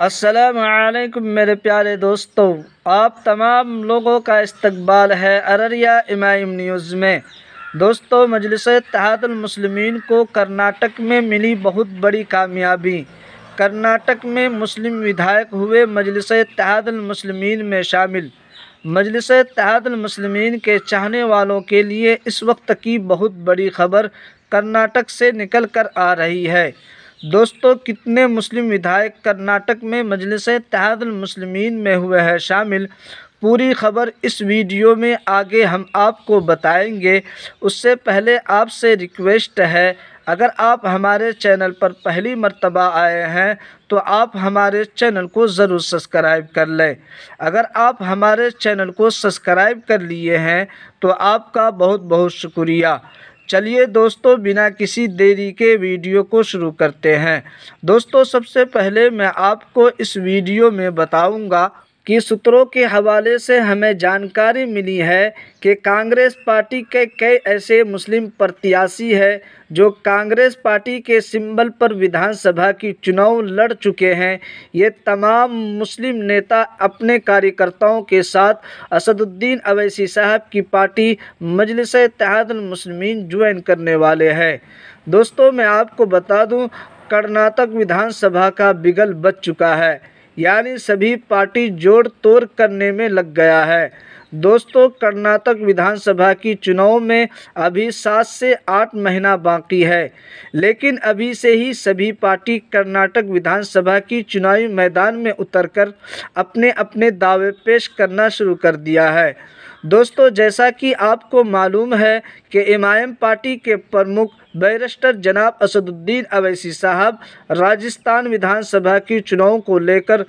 असलकम मेरे प्यारे दोस्तों आप तमाम लोगों का इस्तकबाल है अररिया इमाम न्यूज़ में दोस्तों मजलिस तहादलमसलमिन को कर्नाटक में मिली बहुत बड़ी कामयाबी कर्नाटक में मुस्लिम विधायक हुए मजलिस तहादलमसलमिन में शामिल मजलिस तहादलमसलमिन के चाहने वालों के लिए इस वक्त की बहुत बड़ी खबर कर्नाटक से निकल कर आ रही है दोस्तों कितने मुस्लिम विधायक कर्नाटक में मजलिस मुस्लिमीन में हुए हैं शामिल पूरी खबर इस वीडियो में आगे हम आपको बताएंगे उससे पहले आपसे रिक्वेस्ट है अगर आप हमारे चैनल पर पहली मर्तबा आए हैं तो आप हमारे चैनल को ज़रूर सब्सक्राइब कर लें अगर आप हमारे चैनल को सब्सक्राइब कर लिए हैं तो आपका बहुत बहुत शुक्रिया चलिए दोस्तों बिना किसी देरी के वीडियो को शुरू करते हैं दोस्तों सबसे पहले मैं आपको इस वीडियो में बताऊंगा कि सूत्रों के हवाले से हमें जानकारी मिली है कि कांग्रेस पार्टी के कई ऐसे मुस्लिम प्रत्याशी हैं जो कांग्रेस पार्टी के सिंबल पर विधानसभा की चुनाव लड़ चुके हैं ये तमाम मुस्लिम नेता अपने कार्यकर्ताओं के साथ असदुद्दीन अवैसी साहब की पार्टी मजलिस मुस्लिमीन ज्वाइन करने वाले हैं दोस्तों मैं आपको बता दूं कर्नाटक विधानसभा का बिगल बच चुका है यानी सभी पार्टी जोड़ तोड़ करने में लग गया है दोस्तों कर्नाटक विधानसभा की चुनाव में अभी सात से आठ महीना बाकी है लेकिन अभी से ही सभी पार्टी कर्नाटक विधानसभा की चुनावी मैदान में उतरकर अपने अपने दावे पेश करना शुरू कर दिया है दोस्तों जैसा कि आपको मालूम है कि एम पार्टी के प्रमुख बैरिस्टर जनाब असदुद्दीन अवैसी साहब राजस्थान विधानसभा की चुनाव को लेकर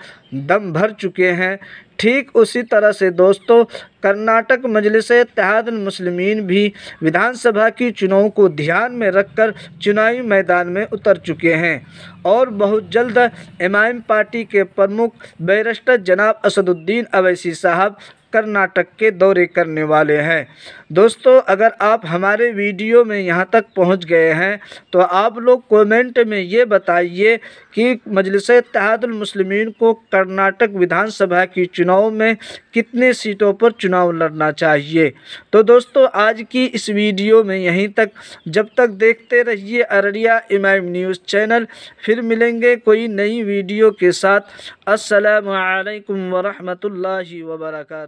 दम भर चुके हैं ठीक उसी तरह से दोस्तों कर्नाटक मजलिस तहादन मुस्लिमीन भी विधानसभा की चुनाव को ध्यान में रखकर चुनावी मैदान में उतर चुके हैं और बहुत जल्द एमआईएम पार्टी के प्रमुख बैरिस्टर जनाब असदुद्दीन अवैसी साहब कर्नाटक के दौरे करने वाले हैं दोस्तों अगर आप हमारे वीडियो में यहाँ तक पहुँच गए हैं तो आप लोग कमेंट में ये बताइए कि मजलिस मुस्लिमीन को कर्नाटक विधानसभा की चुनाव में कितने सीटों पर चुनाव लड़ना चाहिए तो दोस्तों आज की इस वीडियो में यहीं तक जब तक देखते रहिए अररिया इमाम न्यूज़ चैनल फिर मिलेंगे कोई नई वीडियो के साथ असलकम वरहमल वर्का